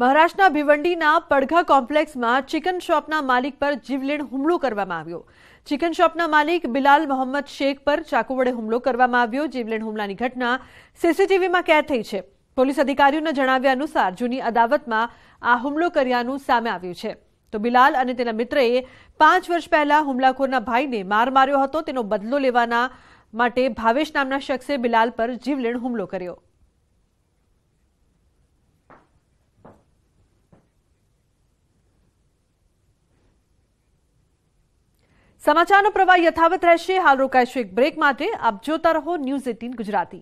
Maharashtra ભિવંડીના પડઘા કોમ્પ્લેક્સમાં chicken શોપના માલિક પર જીવલેણ હુમલો કરવામાં આવ્યો ચિકન શોપના માલિક બિલાલ મોહમ્મદ શેખ પર ચાકુ વડે હુમલો કરવામાં આવ્યો જીવલેણ હુમલાની ઘટના સીસીટીવીમાં કેદ થઈ છે પોલીસ અધિકારીઓના જણાવ્યા અનુસાર જૂની અદાવતમાં આ હુમલો કરિયાનો સામે આવ્યો છે તો બિલાલ અને તેના મિત્રએ 5 વર્ષ પહેલા હુમલાખોરના ભાઈને માર માર્યો હતો તેનો બદલો લેવાના માટે ભાવેશ નામના શખસે બિલાલ પર જીવલેણ હુમલો કર્યો समाचारों की प्रवा यथावत રહેશે હાલ રોકાઈશું એક બ્રેક માટે આપ જોતા રહો ન્યૂઝ 18 ગુજરાતી